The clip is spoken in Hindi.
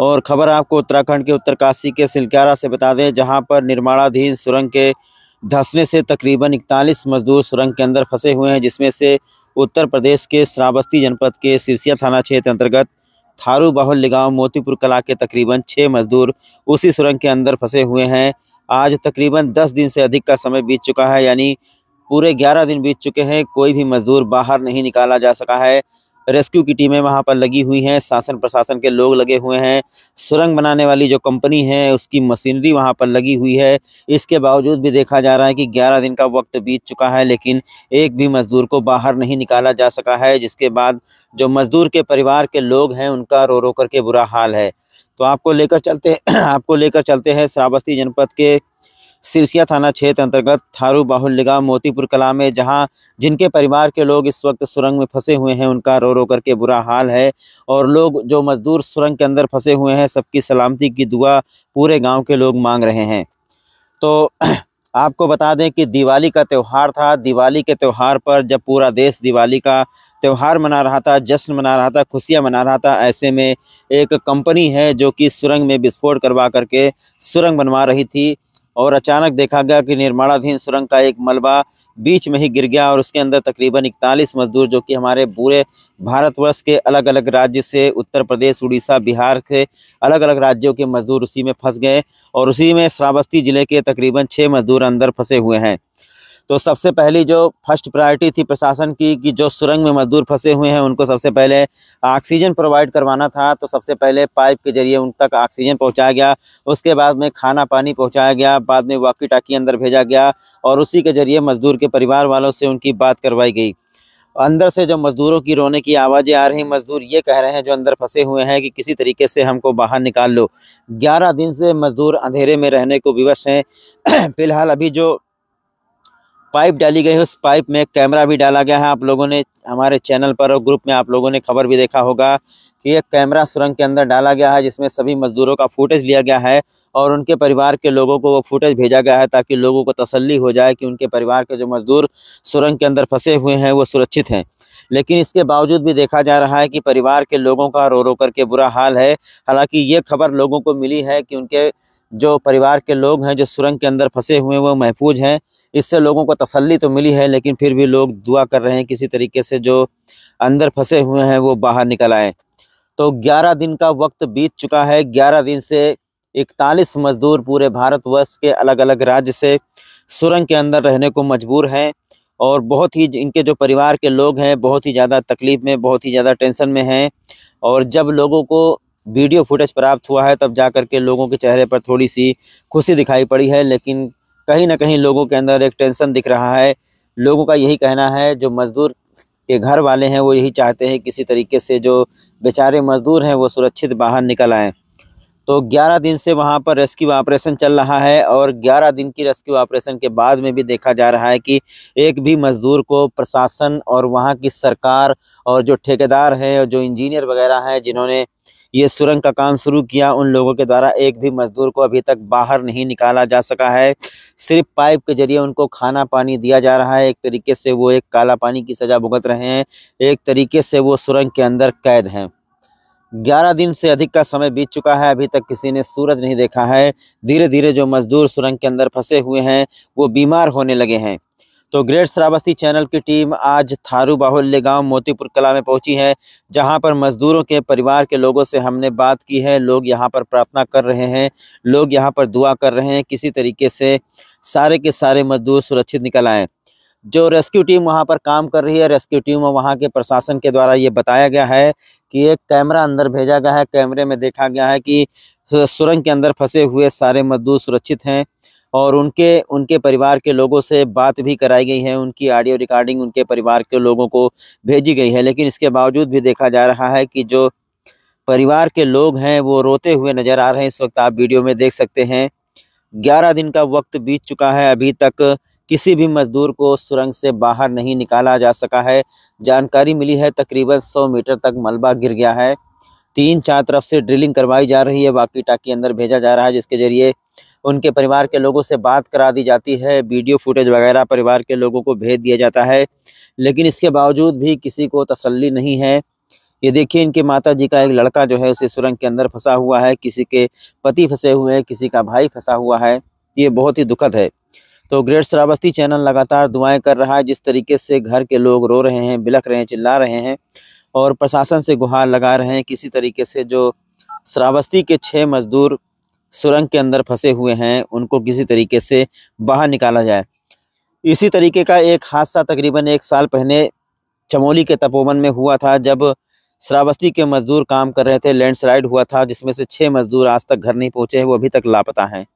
और खबर आपको उत्तराखंड के उत्तरकाशी के सिलक्यारा से बता दें जहां पर निर्माणाधीन सुरंग के धंसने से तकरीबन इकतालीस मजदूर सुरंग के अंदर फंसे हुए हैं जिसमें से उत्तर प्रदेश के श्रावस्ती जनपद के सिरसिया थाना क्षेत्र अंतर्गत थारू बाहुल्य गाँव मोतीपुर कला के तकरीबन छः मजदूर उसी सुरंग के अंदर फंसे हुए हैं आज तकरीबन दस दिन से अधिक का समय बीत चुका है यानी पूरे ग्यारह दिन बीत चुके हैं कोई भी मजदूर बाहर नहीं निकाला जा सका है रेस्क्यू की टीमें वहाँ पर लगी हुई हैं शासन प्रशासन के लोग लगे हुए हैं सुरंग बनाने वाली जो कंपनी है उसकी मशीनरी वहाँ पर लगी हुई है इसके बावजूद भी देखा जा रहा है कि 11 दिन का वक्त बीत चुका है लेकिन एक भी मजदूर को बाहर नहीं निकाला जा सका है जिसके बाद जो मजदूर के परिवार के लोग हैं उनका रो रो करके बुरा हाल है तो आपको लेकर चलते आपको लेकर चलते हैं श्रावस्ती जनपद के सिरसिया थाना क्षेत्र अंतर्गत थारू बाहुल्य मोतीपुर कला में जहां जिनके परिवार के लोग इस वक्त सुरंग में फंसे हुए हैं उनका रो रो करके बुरा हाल है और लोग जो मजदूर सुरंग के अंदर फंसे हुए हैं सबकी सलामती की दुआ पूरे गांव के लोग मांग रहे हैं तो आपको बता दें कि दिवाली का त्यौहार था दिवाली के त्यौहार पर जब पूरा देश दिवाली का त्यौहार मना रहा था जश्न मना रहा था खुशियाँ मना रहा था ऐसे में एक कंपनी है जो कि सुरंग में विस्फोट करवा करके सुरंग बनवा रही थी और अचानक देखा गया कि निर्माणाधीन सुरंग का एक मलबा बीच में ही गिर गया और उसके अंदर तकरीबन इकतालीस मजदूर जो कि हमारे पूरे भारतवर्ष के अलग अलग राज्य से उत्तर प्रदेश उड़ीसा बिहार के अलग अलग राज्यों के मजदूर उसी में फंस गए और उसी में श्रावस्ती जिले के तकरीबन छः मजदूर अंदर फंसे हुए हैं तो सबसे पहली जो फर्स्ट प्रायोरिटी थी प्रशासन की कि जो सुरंग में मजदूर फंसे हुए हैं उनको सबसे पहले ऑक्सीजन प्रोवाइड करवाना था तो सबसे पहले पाइप के जरिए उन तक ऑक्सीजन पहुँचाया गया उसके बाद में खाना पानी पहुँचाया गया बाद में वाकी टाकी अंदर भेजा गया और उसी के जरिए मजदूर के परिवार वालों से उनकी बात करवाई गई अंदर से जो मज़दूरों की रोने की आवाज़ें आ रही मज़दूर ये कह रहे हैं जो अंदर फंसे हुए हैं कि किसी तरीके से हमको बाहर निकाल लो ग्यारह दिन से मज़दूर अंधेरे में रहने को विवश हैं फिलहाल अभी जो पाइप डाली गई है उस पाइप में कैमरा भी डाला गया है आप लोगों ने हमारे चैनल पर और ग्रुप में आप लोगों ने खबर भी देखा होगा कि एक कैमरा सुरंग के अंदर डाला गया है जिसमें सभी मजदूरों का फुटेज लिया गया है और उनके परिवार के लोगों को वो फुटेज भेजा गया है ताकि लोगों को तसल्ली हो जाए कि उनके परिवार के जो मजदूर सुरंग के अंदर फंसे हुए हैं वो सुरक्षित हैं लेकिन इसके बावजूद भी देखा जा रहा है कि परिवार के लोगों का रो रो करके बुरा हाल है हालांकि ये खबर लोगों को मिली है कि उनके जो परिवार के लोग हैं जो सुरंग के अंदर फंसे हुए हैं वो महफूज हैं इससे लोगों को तसल्ली तो मिली है लेकिन फिर भी लोग दुआ कर रहे हैं किसी तरीके से जो अंदर फंसे हुए हैं वो बाहर निकल आए तो ग्यारह दिन का वक्त बीत चुका है ग्यारह दिन से इकतालीस मजदूर पूरे भारतवर्ष के अलग अलग राज्य से सुरंग के अंदर रहने को मजबूर हैं और बहुत ही इनके जो परिवार के लोग हैं बहुत ही ज़्यादा तकलीफ़ में बहुत ही ज़्यादा टेंशन में हैं और जब लोगों को वीडियो फुटेज प्राप्त हुआ है तब जा कर के लोगों के चेहरे पर थोड़ी सी खुशी दिखाई पड़ी है लेकिन कहीं ना कहीं लोगों के अंदर एक टेंशन दिख रहा है लोगों का यही कहना है जो मज़दूर के घर वाले हैं वो यही चाहते हैं किसी तरीके से जो बेचारे मज़दूर हैं वो सुरक्षित बाहर निकल आएँ तो 11 दिन से वहाँ पर रेस्क्यू ऑपरेशन चल रहा है और 11 दिन की रेस्क्यू ऑपरेशन के बाद में भी देखा जा रहा है कि एक भी मजदूर को प्रशासन और वहाँ की सरकार और जो ठेकेदार हैं और जो इंजीनियर वगैरह हैं जिन्होंने ये सुरंग का काम शुरू किया उन लोगों के द्वारा एक भी मजदूर को अभी तक बाहर नहीं निकाला जा सका है सिर्फ पाइप के जरिए उनको खाना पानी दिया जा रहा है एक तरीके से वो एक काला पानी की सजा भुगत रहे हैं एक तरीके से वो सुरंग के अंदर कैद हैं ग्यारह दिन से अधिक का समय बीत चुका है अभी तक किसी ने सूरज नहीं देखा है धीरे धीरे जो मजदूर सुरंग के अंदर फंसे हुए हैं वो बीमार होने लगे हैं तो ग्रेट श्रावस्ती चैनल की टीम आज थारू बाहुल्य गांव मोतीपुर कला में पहुंची है जहां पर मजदूरों के परिवार के लोगों से हमने बात की है लोग यहां पर प्रार्थना कर रहे हैं लोग यहां पर दुआ कर रहे हैं किसी तरीके से सारे के सारे मजदूर सुरक्षित निकल आएँ जो रेस्क्यू टीम वहाँ पर काम कर रही है रेस्क्यू टीम और वहाँ के प्रशासन के द्वारा ये बताया गया है कि एक कैमरा अंदर भेजा गया है कैमरे में देखा गया है कि सुरंग के अंदर फंसे हुए सारे मजदूर सुरक्षित हैं और उनके उनके परिवार के लोगों से बात भी कराई गई है उनकी ऑडियो रिकॉर्डिंग उनके परिवार के लोगों को भेजी गई है लेकिन इसके बावजूद भी देखा जा रहा है कि जो परिवार के लोग हैं वो रोते हुए नज़र आ रहे हैं इस वक्त आप वीडियो में देख सकते हैं ग्यारह दिन का वक्त बीत चुका है अभी तक किसी भी मजदूर को सुरंग से बाहर नहीं निकाला जा सका है जानकारी मिली है तकरीबन 100 मीटर तक मलबा गिर गया है तीन चार तरफ से ड्रिलिंग करवाई जा रही है बाकी टाकी अंदर भेजा जा रहा है जिसके जरिए उनके परिवार के लोगों से बात करा दी जाती है वीडियो फुटेज वगैरह परिवार के लोगों को भेज दिया जाता है लेकिन इसके बावजूद भी किसी को तसल्ली नहीं है ये देखिए इनके माता जी का एक लड़का जो है उसे सुरंग के अंदर फंसा हुआ है किसी के पति फंसे हुए हैं किसी का भाई फंसा हुआ है ये बहुत ही दुखद है तो ग्रेट श्रावस्ती चैनल लगातार दुआएं कर रहा है जिस तरीके से घर के लोग रो रहे हैं बिलख रहे हैं चिल्ला रहे हैं और प्रशासन से गुहार लगा रहे हैं किसी तरीके से जो श्रावस्ती के छः मजदूर सुरंग के अंदर फंसे हुए हैं उनको किसी तरीके से बाहर निकाला जाए इसी तरीके का एक हादसा तकरीबन एक साल पहले चमोली के तपोवन में हुआ था जब श्रावस्ती के मजदूर काम कर रहे थे लैंडस्लाइड हुआ था जिसमें से छः मजदूर आज तक घर नहीं पहुँचे हैं वो अभी तक लापता हैं